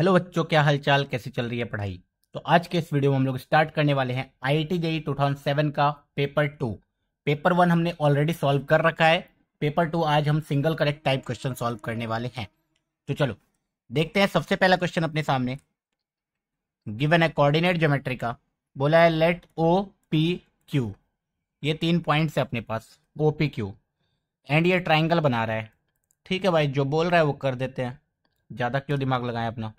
Hello बच्चों क्या हालचाल कैसे चल रही है पढ़ाई तो आज के इस वीडियो में हम लोग स्टार्ट करने वाले हैं आई टी जेई टू का पेपर टू पेपर वन हमने ऑलरेडी सॉल्व कर रखा है पेपर टू आज हम single correct type question solve करने वाले हैं तो चलो देखते हैं सबसे पहला क्वेश्चन अपने सामने गिवन है कोऑर्डिनेट ज्योमेट्री का बोला है लेट ओ पी क्यू ये तीन पॉइंट्स है अपने पास ओ पी क्यू एंड ये ट्राइंगल बना रहा है ठीक है भाई जो बोल रहा है वो कर देते हैं ज़्यादा क्यों दिमाग लगाएं अपना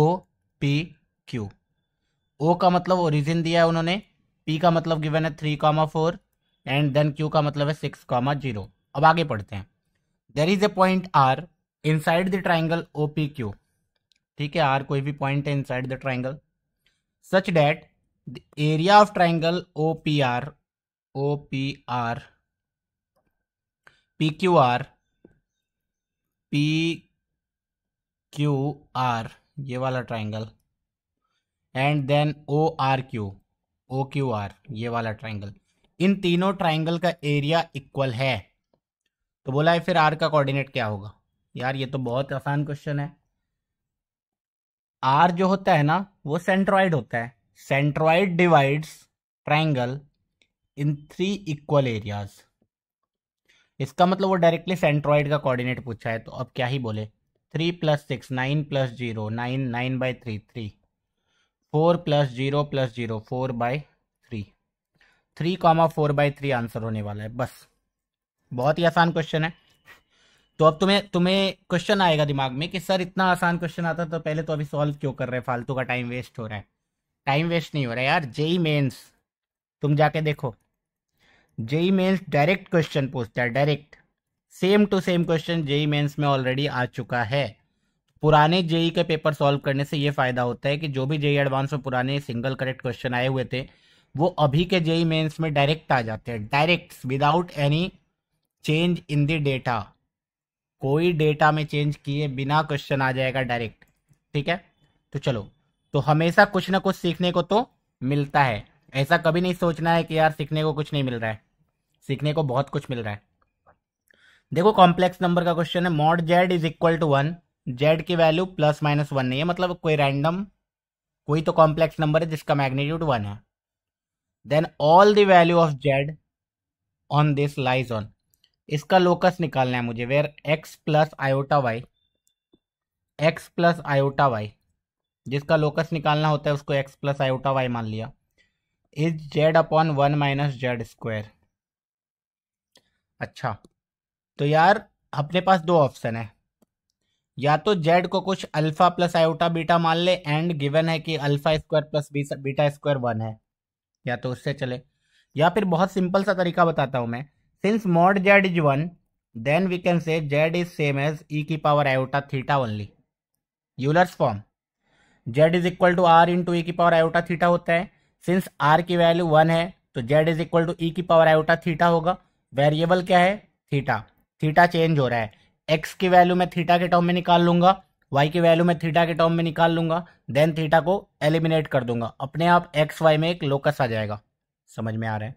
ओ पी क्यू ओ का मतलब ओरिजिन दिया है उन्होंने पी का मतलब गिवन है three comma four and then Q का मतलब है सिक्स कामा जीरो अब आगे पढ़ते हैं there is a point R inside the triangle O P Q ठीक है आर कोई भी पॉइंट है inside the triangle such that the area of triangle O P R O P R P Q R P Q R ये वाला triangle and then O R Q O Q R ये वाला triangle in तीनों triangle का area equal है तो बोला है फिर आर का कोऑर्डिनेट क्या होगा यार ये तो बहुत आसान क्वेश्चन है आर जो होता है ना वो सेंट्रॉइड होता है centroid divides triangle in three equal areas इसका मतलब वो डायरेक्टली सेंट्रॉइड का कोऑर्डिनेट पूछा है तो अब क्या ही बोले three plus six nine plus zero nine nine by three three four plus zero plus zero four by three three comma four by three answer होने वाला है बस बहुत ही आसान क्वेश्चन है तो अब तुम्हें तुम्हें क्वेश्चन आएगा दिमाग में कि सर इतना आसान क्वेश्चन आता तो पहले तो अभी सॉल्व क्यों कर रहे हैं फालतू का टाइम वेस्ट हो रहा है टाइम वेस्ट नहीं हो रहा है यार जेई मेन्स तुम जाके देखो जेई मेन्स डायरेक्ट क्वेश्चन पूछता है direct same to same question JEE mains में ऑलरेडी आ चुका है पुराने जेई के पेपर सॉल्व करने से ये फायदा होता है कि जो भी जेई एडवांस में पुराने सिंगल करेक्ट क्वेश्चन आए हुए थे वो अभी के जेई मेंस में डायरेक्ट आ जाते हैं direct without any change in the data कोई डेटा में चेंज किए बिना क्वेश्चन आ जाएगा डायरेक्ट ठीक है तो चलो तो हमेशा कुछ ना कुछ सीखने को तो मिलता है ऐसा कभी नहीं सोचना है कि यार सीखने को कुछ नहीं मिल रहा है सीखने को बहुत कुछ मिल रहा है देखो कॉम्प्लेक्स नंबर का क्वेश्चन है mod Z is equal to one Z की वैल्यू प्लस माइनस वन नहीं है मतलब कोई रैंडम कोई तो कॉम्प्लेक्स नंबर है जिसका मैग्नीट्यूड वन है then all the value of Z on this lies on इसका लोकस निकालना है मुझे where X plus iota Y X plus iota Y जिसका लोकस निकालना होता है उसको एक्स प्लस आयोटा वाई मान लिया is Z upon one minus Z square अच्छा तो यार अपने पास दो ऑप्शन है या तो जेड को कुछ अल्फा प्लस आयोटा बीटा मान ले एंड गिवन है कि alpha square plus beta square one है या तो उससे चले या फिर बहुत सिंपल सा तरीका बताता हूं मैं since mod Z is one then we can say Z is same as E की power iota theta only Euler's form Z is equal to R into E की पावर आयोटा थीटा होता है since R की value one है तो Z is equal to E की power iota theta होगा variable क्या है थीटा थीटा चेंज हो रहा है एक्स की वैल्यू मैं थीटा के टर्म में निकाल लूंगा वाई की वैल्यू मैं थीटा के टर्म में निकाल लूंगा देन थीटा को एलिमिनेट कर दूंगा अपने आप एक्स वाई में एक लोकस आ जाएगा समझ में आ रहा है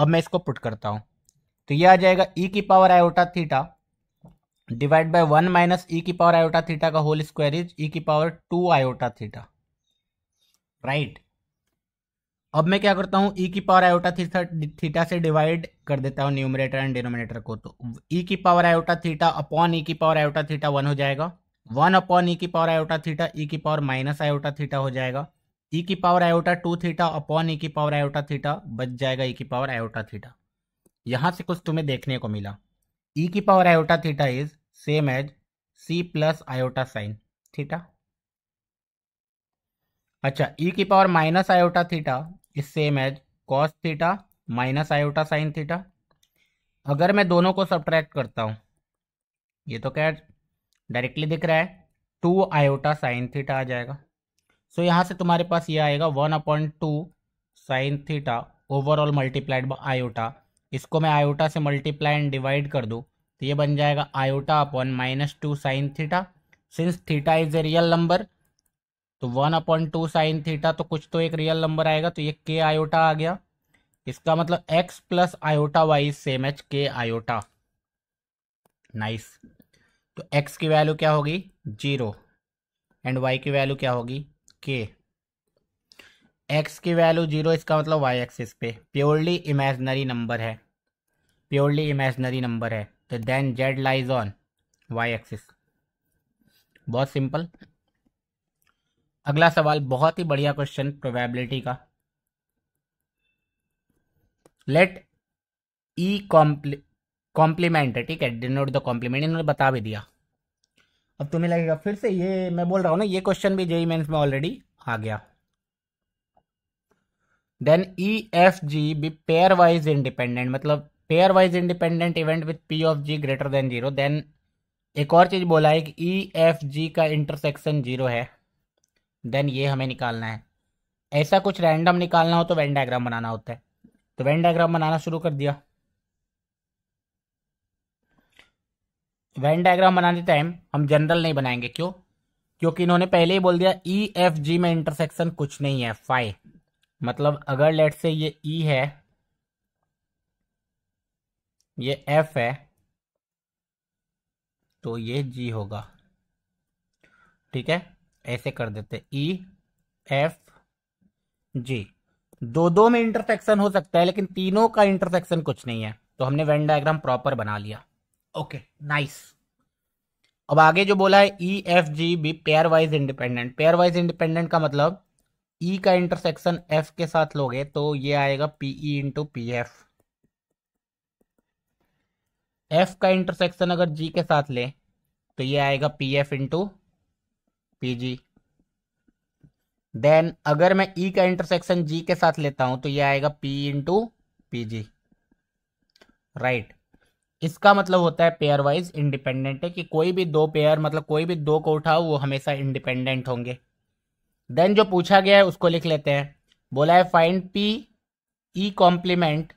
अब मैं इसको पुट करता हूं तो ये आ जाएगा ई e की power iota theta divide by one minus E की पावर आयोटा थीटा का होल स्क्वायर इज ई की power two iota theta right right. अब मैं क्या करता हूँ ई e की पावर आयोटा थीटा थीटा से डिवाइड कर देता हूँ न्यूमरेटर एंड डिनोमिनेटर को तो ई e की power iota theta upon E e की पावर आयोटा थीटा वन हो जाएगा वन अपॉन ई की पावर आयोटा थीटा ई की पावर माइनस आयोटा थीटा हो जाएगा ई की power iota two theta upon E की पावर आयोटा थीटा बच जाएगा ई की पावर आयोटा थीटा यहाँ से कुछ तुम्हें देखने को मिला ई की power iota theta is same as C plus iota sine theta अच्छा ई की power minus iota theta is same as cos theta minus iota sine theta अगर मैं दोनों को सब्ट्रैक्ट करता हूँ ये तो क्या डायरेक्टली दिख रहा है टू आयोटा साइन थीटा आ जाएगा सो so, यहाँ से तुम्हारे पास ये आएगा one upon two sine theta overall multiplied by iota इसको मैं आयोटा से मल्टीप्लाई एंड डिवाइड कर दूँ तो ये बन जाएगा iota upon minus two sine theta since theta is a real number तो one upon two sine theta तो कुछ तो एक रियल नंबर आएगा तो ये के आयोटा आ गया इसका मतलब x plus iota y same as के आयोटा नाइस तो एक्स की वैल्यू क्या होगी जीरो एंड वाई की वैल्यू क्या होगी के एक्स की वैल्यू जीरो इसका मतलब वाई एक्सिस पे प्योरली इमेजनरी नंबर है प्योरली इमेजनरी नंबर है तो then z lies on y axis बहुत सिंपल अगला सवाल बहुत ही बढ़िया क्वेश्चन प्रोबेबिलिटी का लेट ई कॉम्प्ली कॉम्प्लीमेंट है ठीक है डिनोट द कॉम्प्लीमेंट इन्होंने बता भी दिया अब तुम्हें लगेगा फिर से ये मैं बोल रहा हूँ ना ये क्वेश्चन भी जेई मेन्स में ऑलरेडी आ गया then E F G B pairwise independent मतलब pairwise independent event with P of G greater than zero then एक और चीज बोला है कि ई एफ जी का इंटरसेक्शन जीरो है देन ये हमें निकालना है ऐसा कुछ रैंडम निकालना हो तो वेन डायग्राम बनाना होता है तो वेन डायग्राम बनाना शुरू कर दिया वेन डायग्राम बनाने टाइम हम जनरल नहीं बनाएंगे क्यों क्योंकि इन्होंने पहले ही बोल दिया ई एफ जी में इंटरसेक्शन कुछ नहीं है फाइव मतलब अगर लेट से ये ई e है ये एफ है तो ये जी होगा ठीक है ऐसे कर देते ई एफ जी दो दो में इंटरसेक्शन हो सकता है लेकिन तीनों का इंटरसेक्शन कुछ नहीं है तो हमने वेन डायग्राम प्रॉपर बना लिया ओके नाइस अब आगे जो बोला है E F G B pairwise independent pairwise independent का मतलब ई e का इंटरसेक्शन एफ के साथ लोगे तो ये आएगा P E into P F F का इंटरसेक्शन अगर जी के साथ ले तो ये आएगा P F into P G then अगर मैं ई e का इंटरसेक्शन जी के साथ लेता हूं तो ये आएगा P into P G right इसका मतलब होता है पेयर वाइज इंडिपेंडेंट है कि कोई भी दो पेयर मतलब कोई भी दो को उठाओ वो हमेशा इंडिपेंडेंट होंगे देन जो पूछा गया है उसको लिख लेते हैं बोला है find P E complement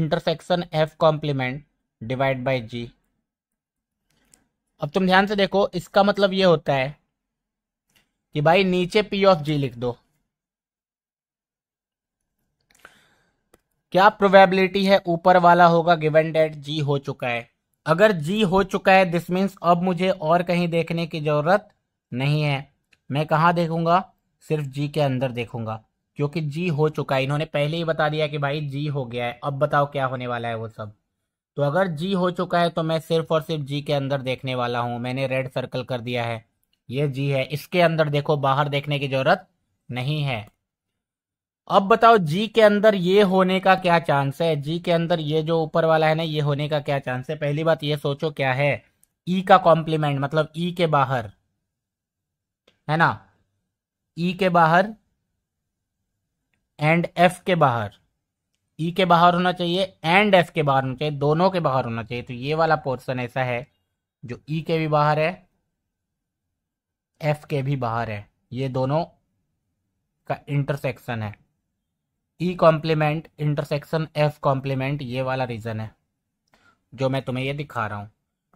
intersection F complement divide by G अब तुम ध्यान से देखो इसका मतलब ये होता है कि भाई नीचे पी ऑफ जी लिख दो क्या प्रोबेबिलिटी है ऊपर वाला होगा गिवन डेट जी हो चुका है अगर जी हो चुका है दिस मीन्स अब मुझे और कहीं देखने की जरूरत नहीं है मैं कहाँ देखूंगा सिर्फ जी के अंदर देखूंगा क्योंकि जी हो चुका है इन्होंने पहले ही बता दिया कि भाई जी हो गया है अब बताओ क्या होने वाला है वो सब तो अगर जी हो चुका है तो मैं सिर्फ और सिर्फ जी के अंदर देखने वाला हूँ मैंने रेड सर्कल कर दिया है ये जी है इसके अंदर देखो बाहर देखने की जरूरत नहीं है अब बताओ जी के अंदर ये होने का क्या चांस है जी के अंदर ये जो ऊपर वाला है ना ये होने का क्या चांस है पहली बात ये सोचो क्या है ई e का कॉम्प्लीमेंट मतलब ई e के बाहर है ना ई e के बाहर एंड एफ के बाहर ई e के बाहर होना चाहिए एंड एफ के बाहर होना चाहिए दोनों के बाहर होना चाहिए तो ये वाला पोर्शन ऐसा है जो ई e के भी बाहर है एफ के भी बाहर है ये दोनों का इंटरसेक्शन है E complement intersection F complement ये वाला रीजन है जो मैं तुम्हें ये दिखा रहा हूं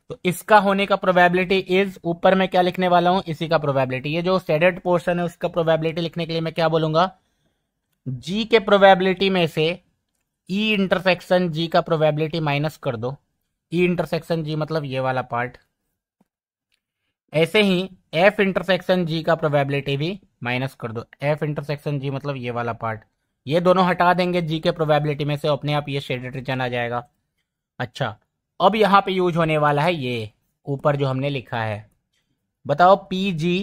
तो इसका होने का प्रोबेबिलिटी इज ऊपर मैं क्या लिखने वाला हूं इसी का प्रोबेबिलिटी ये जो सेडेड पोर्शन है उसका प्रोबेबिलिटी लिखने के लिए मैं क्या बोलूंगा जी के प्रोबेबिलिटी में से ई इंटरसेक्शन जी का प्रोबेबिलिटी माइनस कर दो ई इंटरसेक्शन जी मतलब ये वाला पार्ट ऐसे ही एफ इंटरसेक्शन जी का प्रोबेबिलिटी भी माइनस कर दो एफ इंटरसेक्शन जी मतलब ये वाला पार्ट ये दोनों हटा देंगे जी के प्रोबेबिलिटी में से अपने आप ये शेडेड रिजन आ जाएगा अच्छा अब यहाँ पे यूज होने वाला है ये ऊपर जो हमने लिखा है बताओ पी जी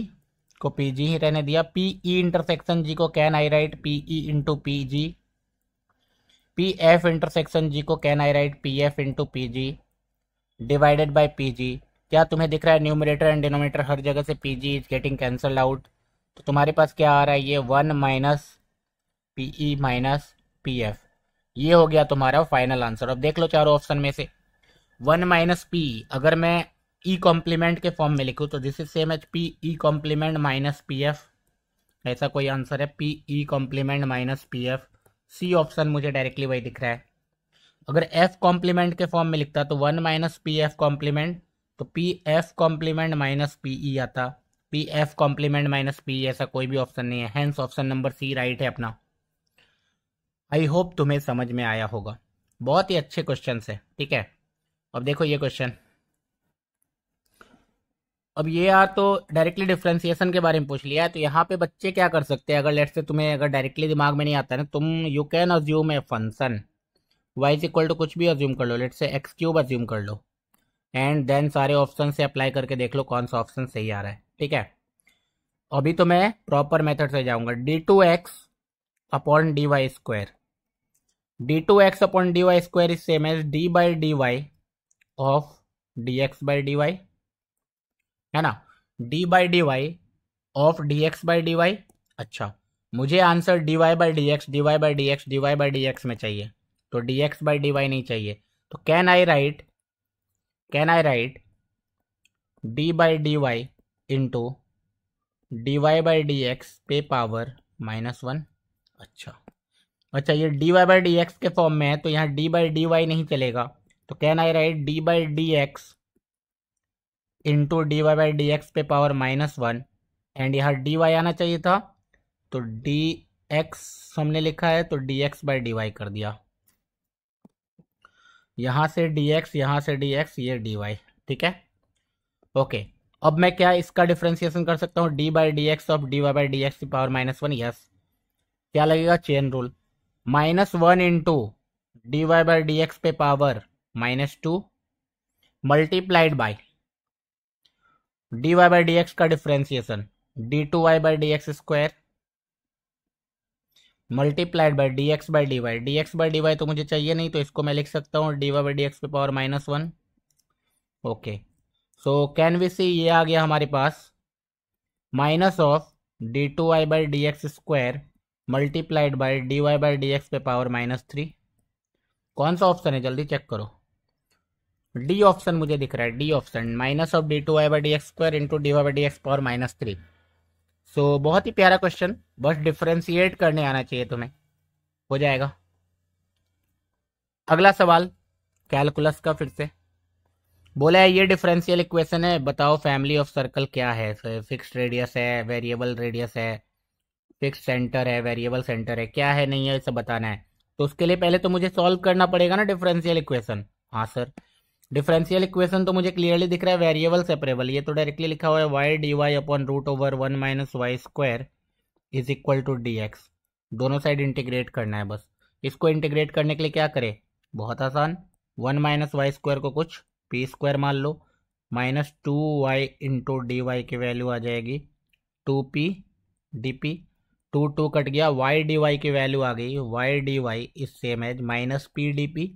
को पी जी ही रहने दिया पी ई इंटरसेक्शन जी को can I write P E into P G P F intersection G को can I write P F into P G divided by P G क्या तुम्हें दिख रहा है न्यूमरेटर एंड डिनोमिनेटर हर जगह से P G is getting cancelled out तो तुम्हारे पास क्या आ रहा है ये one minus P E minus P F ये हो गया तुम्हारा फाइनल आंसर अब देख लो चारों ऑप्शन में से वन माइनस पी अगर मैं ई e कॉम्प्लीमेंट के फॉर्म में लिखूँ तो this is same as P E complement minus P F ऐसा कोई आंसर है P E complement minus P F C option मुझे डायरेक्टली वही दिख रहा है अगर एफ कॉम्प्लीमेंट के फॉर्म में लिखता तो one minus P F complement तो P F complement minus P E आता P F complement minus P ऐसा कोई भी ऑप्शन नहीं है hence option number C right है अपना आई होप तुम्हें समझ में आया होगा बहुत ही अच्छे क्वेश्चन है ठीक है अब देखो ये क्वेश्चन अब ये यार तो डायरेक्टली डिफ्रेंसिएशन के बारे में पूछ लिया है तो यहाँ पे बच्चे क्या कर सकते हैं अगर लेट से तुम्हें अगर डायरेक्टली दिमाग में नहीं आता ना तुम you can assume a function y is equal to कुछ भी अज्यूम कर लो let say x cube assume कर लो एंड देन सारे ऑप्शन से अप्लाई करके देख लो कौन सा ऑप्शन सही आ रहा है ठीक है अभी तो मैं प्रॉपर मेथड से जाऊंगा d two x upon d y square d two x upon d y square is same as d by d y of d x by d y है ना d by d y of d x by d y अच्छा मुझे answer d y by d x d y by d x d y by d x में चाहिए तो d x by d y नहीं चाहिए तो can I write I write d by d y into d y by d x पे power minus one अच्छा अच्छा ये d y by d x के फॉर्म में है तो यहाँ डी बाई डी वाई नहीं चलेगा तो can I write d by d x into d y by d x पे पावर माइनस वन एंड यहाँ डी वाई आना चाहिए था तो डी एक्स हमने लिखा है तो d x by d y कर दिया यहाँ से डी एक्स यहाँ से डी एक्स ये डी वाई ठीक है ओके अब मैं क्या इसका डिफ्रेंसिएशन कर सकता हूँ d by d x of d y by d x की पावर माइनस वन यस क्या लगेगा chain rule minus one into d y by d x पे power minus two multiplied by d y by d x का differentiation d two y by d x square multiplied by d x by d y d x by d y तो मुझे चाहिए नहीं तो इसको मैं लिख सकता हूँ d y by d x पे power minus one okay so can we see ये आ गया हमारे पास minus of d two y by d x square multiplied by d y by d x पे पावर माइनस थ्री कौन सा option है जल्दी चेक करो डी ऑप्शन मुझे दिख रहा है D option minus of d two y by d x square into d y by d x power minus three so so, बहुत ही प्यारा क्वेश्चन बस डिफ्रेंशिएट करने आना चाहिए तुम्हें हो जाएगा अगला सवाल कैलकुलस का फिर से बोला है ये डिफरेंशियल इक्वेशन है बताओ फैमिली ऑफ सर्कल क्या है फिक्स रेडियस है वेरिएबल रेडियस है फिक्स सेंटर है वेरिएबल सेंटर है क्या है नहीं है सब बताना है तो उसके लिए पहले तो मुझे सॉल्व करना पड़ेगा ना डिफरेंशियल इक्वेशन हाँ सर डिफरेंशियल इक्वेशन तो मुझे क्लियरली दिख रहा है वेरिएबल सेपरेबल ये तो डायरेक्टली लिखा हुआ है y d y upon root over one minus y square is equal to d x दोनों साइड इंटीग्रेट करना है बस इसको इंटीग्रेट करने के लिए क्या करें बहुत आसान वन माइनस वाई स्क्वायर को कुछ पी स्क्वायर मान लो minus two y into d y की वैल्यू आ जाएगी two P d P two two cut गया वाई डी वाई की वैल्यू आ गई y d y is same as minus P d P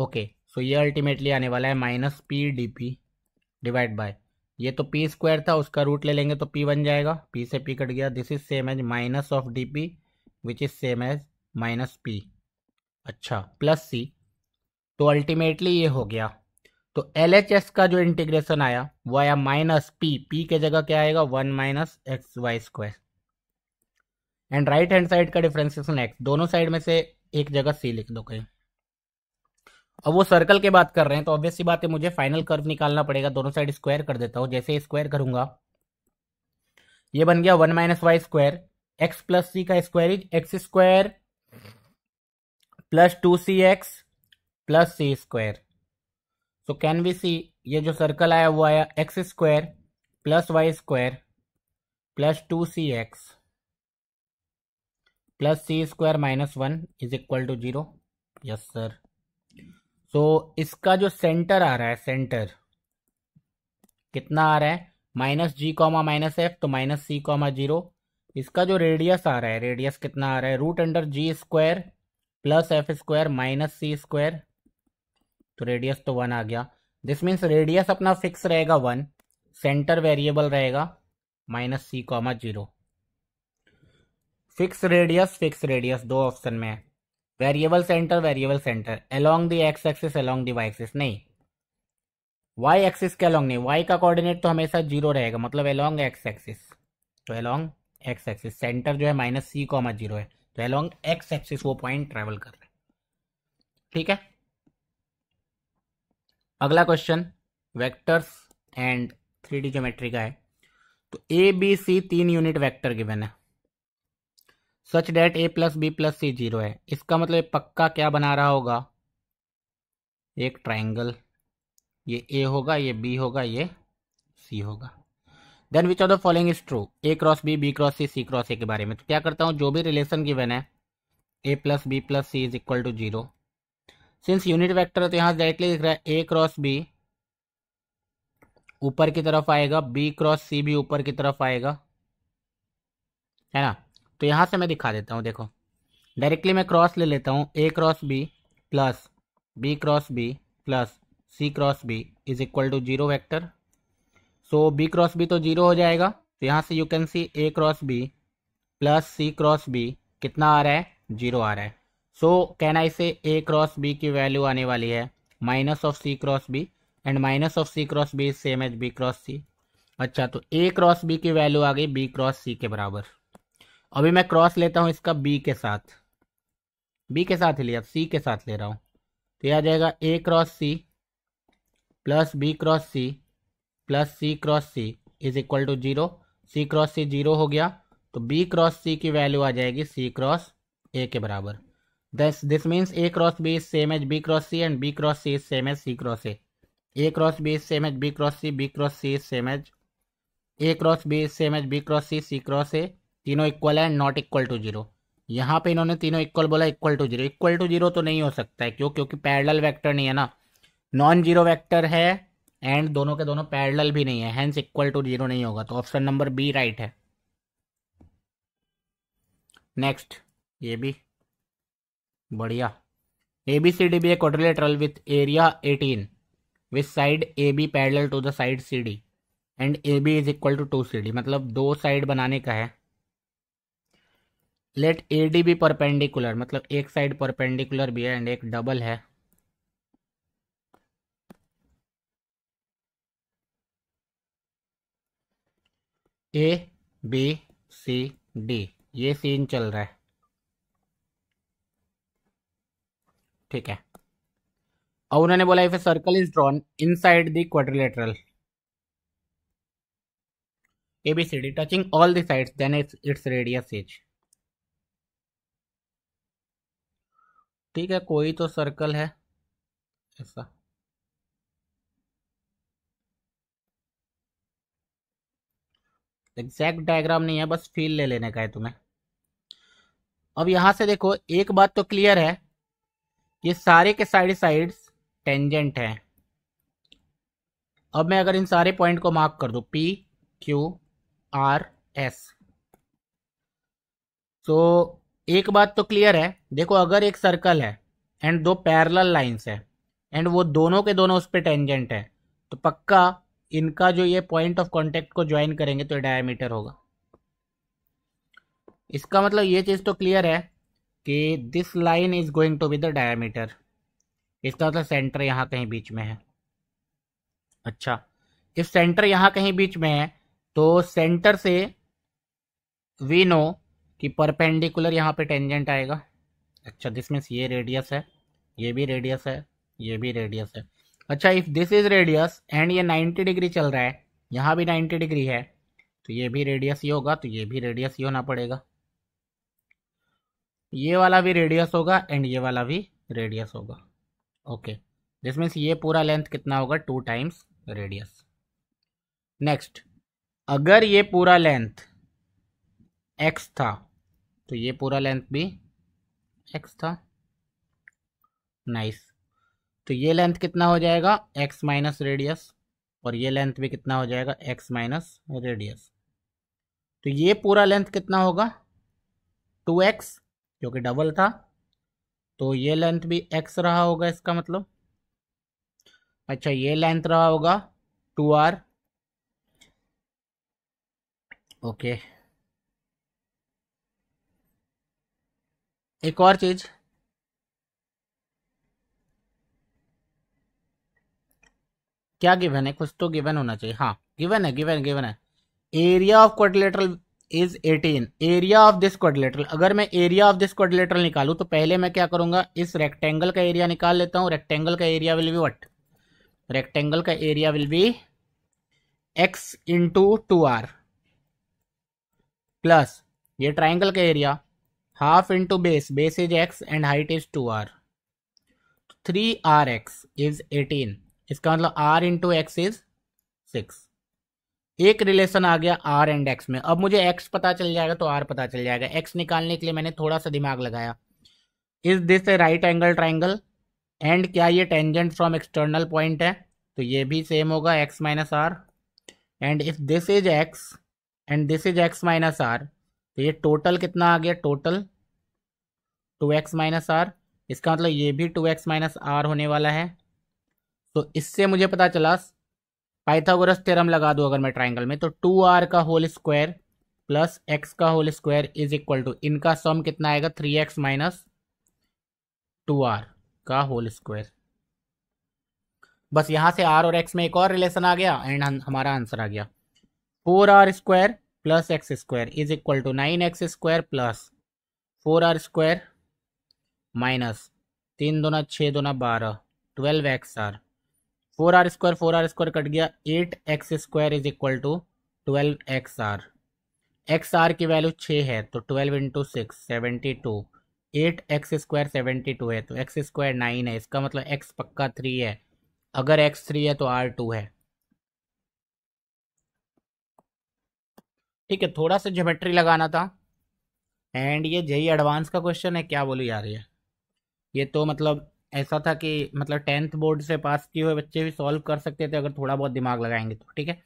okay so ये अल्टीमेटली आने वाला है minus P d P divide by ये तो पी स्क्वायर था उसका रूट ले लेंगे तो पी बन जाएगा पी से पी कट गया this is same as minus of d P which is same as minus P अच्छा प्लस सी तो अल्टीमेटली ये हो गया तो एल एच एस का जो इंटीग्रेशन आया वो आया माइनस पी पी के जगह क्या आएगा one minus x y square and right hand side का डिफ्रेंसिएशन एक्स दोनों साइड में से एक जगह सी लिख दो कहीं अब वो सर्कल के बात कर रहे हैं तो ऑब्वियस सी बात है मुझे फाइनल कर्व निकालना पड़ेगा दोनों साइड स्क्वायर कर देता हूँ जैसे स्क्वायर करूंगा ये बन गया one minus y square x plus c का square is x square plus two c x plus c square so can be see ये जो सर्कल आया वो आया x square plus y square plus two c x plus c square minus one is equal to zero yes sir so so, इसका जो centre आ रहा है centre कितना आ रहा है minus g comma minus f तो माइनस सी कॉमा जीरो इसका जो रेडियस आ रहा है रेडियस कितना आ रहा है root under g square plus f square minus c square तो रेडियस तो वन आ गया दिस मीन्स रेडियस अपना फिक्स रहेगा वन सेंटर वेरिएबल रहेगा minus c comma zero fix radius fix radius दो ऑप्शन में है variable centre variable centre along the x axis along the y axis नहीं वाई एक्सिस के अलोंग नहीं y का कोऑर्डिनेट तो हमेशा जीरो रहेगा मतलब अलोंग एक्स एक्सिस तो अलोंग एक्स एक्सिस सेंटर जो है माइनस सी को हमारा जीरो है तो अलोंग एक्स एक्सिस वो पॉइंट ट्रेवल कर रहे ठीक है अगला question vectors and three D geometry का है तो ए बी सी तीन यूनिट वेक्टर गिवन है such that a plus b plus c zero है इसका मतलब पक्का क्या बना रहा होगा एक ट्राइंगल ये ए होगा ये बी होगा ये सी होगा then which of the following is true A cross B B cross C C cross A के बारे में तो क्या करता हूँ जो भी रिलेशन गिवन है a plus b plus c is equal to zero since unit vector है तो यहाँ डायरेक्टली दिख रहा है ए क्रॉस बी ऊपर की तरफ आएगा बी क्रॉस सी भी ऊपर की तरफ आएगा है ना तो यहाँ से मैं दिखा देता हूँ देखो डायरेक्टली मैं क्रॉस ले लेता हूँ a cross b plus B cross b plus C cross B is equal to zero vector so b cross b तो जीरो हो जाएगा तो यहाँ से you can see a cross b plus C cross b कितना आ रहा है जीरो आ रहा है सो can I say A cross B की वैल्यू आने वाली है minus of C cross B and minus of C cross B same as B cross C अच्छा तो ए क्रॉस बी की वैल्यू आ गई बी क्रॉस सी के बराबर अभी मैं क्रॉस लेता हूँ इसका बी के साथ बी के साथ ही लिया सी के साथ ले रहा हूँ तो यह आ जाएगा A cross C plus B cross C plus C cross C is equal to zero C cross C zero हो गया तो बी क्रॉस सी की वैल्यू आ जाएगी सी क्रॉस ए के बराबर दस this means A cross B is same as B cross C and B cross C is same as C cross A A cross B is same as B cross C B cross C is same as A cross B is same as B cross C C cross A तीनों equal है not equal to zero यहाँ पे इन्होंने तीनों equal बोला equal to zero equal to zero तो नहीं हो सकता है क्यों क्योंकि पैरल वैक्टर नहीं है ना नॉन जीरो वैक्टर है एंड दोनों के दोनों पैरल भी नहीं है हैंस इक्वल टू जीरो नहीं होगा तो ऑप्शन नंबर बी राइट है नेक्स्ट ये भी बढ़िया A B C D be a quadrilateral with area eighteen with side A B parallel to the side C D and A B is equal to two C D मतलब दो side बनाने का है let A D be perpendicular मतलब एक side perpendicular भी है and एक डबल है ए बी सी डी ये सीन चल रहा है ठीक है और उन्होंने बोला if a circle is drawn inside the quadrilateral A B C D touching all the sides then it's it's radius is ठीक है कोई तो सर्कल है ऐसा एग्जैक्ट डायग्राम नहीं है बस फील ले लेने का है तुम्हें अब यहां से देखो एक बात तो क्लियर है ये सारे के साइड साइड्स टेंजेंट हैं अब मैं अगर इन सारे पॉइंट को मार्क कर दू पी क्यू आर एस तो एक बात तो क्लियर है देखो अगर एक सर्कल है एंड दो पैरल लाइन्स है एंड वो दोनों के दोनों उस पर टेंजेंट है तो पक्का इनका जो ये पॉइंट ऑफ कॉन्टेक्ट को ज्वाइन करेंगे तो डायमीटर होगा इसका मतलब ये चीज़ तो क्लियर है कि this line is going to be the diameter इसका मतलब सेंटर यहाँ कहीं बीच में है अच्छा इफ सेंटर यहाँ कहीं बीच में है तो सेंटर से वी नो कि परपेंडिकुलर यहाँ पे टेंजेंट आएगा अच्छा दिस मीन्स ये रेडियस है ये भी रेडियस है ये भी रेडियस है अच्छा if this is radius and ये 90 डिग्री चल रहा है यहाँ भी 90 डिग्री है तो ये भी रेडियस ही होगा तो ये भी रेडियस ही होना पड़ेगा ये वाला भी रेडियस होगा एंड ये वाला भी रेडियस होगा ओके दिस मीन्स ये पूरा लेंथ कितना होगा टू टाइम्स रेडियस नेक्स्ट अगर ये पूरा लेंथ एक्स था तो ये पूरा लेंथ भी एक्स था नाइस तो ये लेंथ कितना हो जाएगा एक्स माइनस रेडियस और ये लेंथ भी कितना हो जाएगा एक्स माइनस रेडियस तो ये पूरा लेंथ कितना होगा टू एक्स जो कि डबल था तो ये लेंथ भी एक्स रहा होगा इसका मतलब अच्छा ये लेंथ रहा होगा टू आर ओके एक और चीज़ क्या गिवन है कुछ तो गिवन होना चाहिए हाँ गिवन है गिवन गिवन है area of quad is 18 area of this quad अगर मैं एरिया ऑफ दिस क्वाड्रिलेटरल निकालू तो पहले मैं क्या करूंगा इस रेक्टेंगल का एरिया निकाल लेता हूं रेक्टेंगल का area will be what rectangle का area will be X into two R plus ये ट्राइंगल का area base is X and height is two R three R X is eighteen इसका मतलब R into X is six एक relation आ गया R and x में अब मुझे एक्स पता चल जाएगा तो आर पता चल जाएगा एक्स निकालने के लिए मैंने थोड़ा सा दिमाग लगाया is this a right angle triangle and क्या ये टेंजेंट फ्रॉम एक्सटर्नल पॉइंट है तो ये भी सेम होगा X minus R and if this is X and this is X minus R तो ये टोटल कितना आ गया total two X minus R इसका मतलब ये भी टू एक्स माइनस आर होने वाला है तो इससे मुझे पता चला पाइथागोरस थ्योरम लगा दूँ अगर मैं ट्राइंगल में तो टू आर का होल स्क्वायर प्लस एक्स का whole square is equal to इनका सम कितना आएगा three X minus two R का होल स्क्वायर बस यहां से आर और एक्स में एक और रिलेशन आ गया एंड हमारा आंसर आ गया four R square plus X square is equal to nine X square plus four R square minus तीन दोना छः दोना बारह twelve X R four R square four R square cut गया eight X square is equal to twelve X R X R की value छः है तो twelve into six seventy two eight X square seventy two है तो x square nine है इसका मतलब एक्स पक्का थ्री है अगर एक्स थ्री है तो आर टू है ठीक है थोड़ा सा ज्योमेट्री लगाना था एंड ये जेई एडवांस e का क्वेश्चन है क्या बोली जा रही है ये तो मतलब ऐसा था कि मतलब टेंथ बोर्ड से पास किए हुए बच्चे भी सॉल्व कर सकते थे अगर थोड़ा बहुत दिमाग लगाएंगे तो ठीक है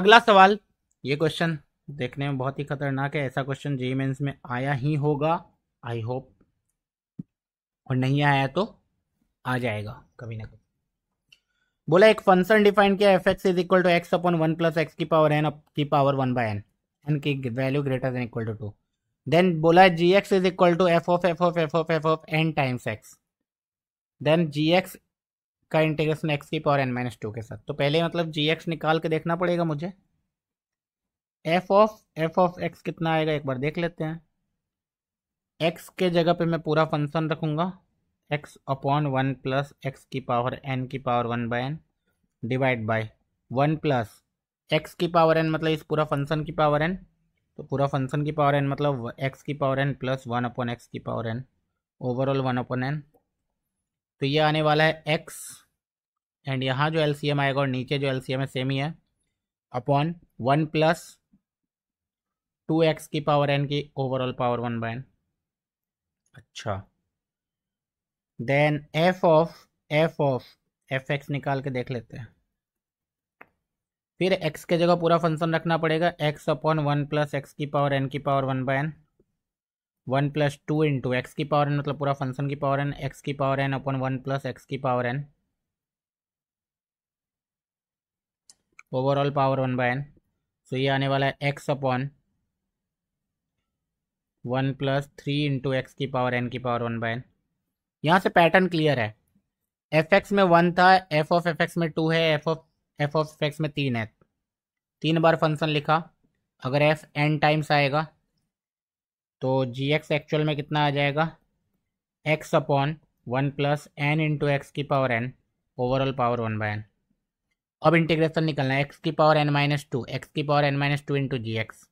अगला सवाल ये क्वेश्चन देखने में बहुत ही खतरनाक है ऐसा क्वेश्चन जेई मेन्स में आया ही होगा आई होप और नहीं आया तो आ जाएगा कभी ना कभी बोला एक फंक्शन डिफाइन किया F X is equal to x upon one plus X की पावर एन की power one by N N की value greater than equal to two then बोला G X is equal to F of F of F of F of N times X then G X का integration X की power N minus two के साथ तो पहले मतलब जी x निकाल के देखना पड़ेगा मुझे F of F of X कितना आएगा एक बार देख लेते हैं एक्स के जगह पे मैं पूरा फंक्शन रखूंगा X upon one plus X की पावर एन की power one by N divide by one plus X की पावर एन मतलब इस पूरा फंक्शन की पावर एन तो पूरा फंक्शन की पावर एन मतलब एक्स की power N plus one upon X की power N overall one upon N तो ये आने वाला है एक्स एंड यहाँ जो एम आएगा और नीचे जो एम है सेम ही है upon one plus two X की पावर एन की overall power one by N अच्छा then F of F of F X निकाल के देख लेते हैं फिर एक्स के जगह पूरा फंक्शन रखना पड़ेगा X upon one plus X की पावर एन की power one by N one plus two into X की पावर एन मतलब पूरा फंक्शन की पावर एन एक्स की power N upon one plus X की power N overall power one by N so ये आने वाला है X upon one plus three into X की पावर एन की पावर वन बाय एन यहाँ से पैटर्न क्लियर है एफ एक्स में वन था एफ ऑफ एफ एक्स में टू है F of F of F X में तीन है तीन बार फंक्शन लिखा अगर एफ एन टाइम्स आएगा तो जी एक्स एक्चुअल में कितना आ जाएगा X upon one plus N into X की power N overall power one by N अब इंटीग्रेशन निकलना है एक्स की power N minus two X की power N minus two into G X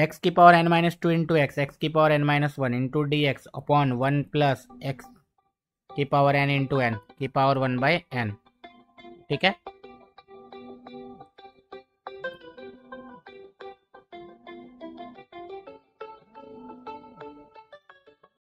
X की power N minus two into X X की power N minus one into D X upon one plus X की power N into N की power one by N ठीक है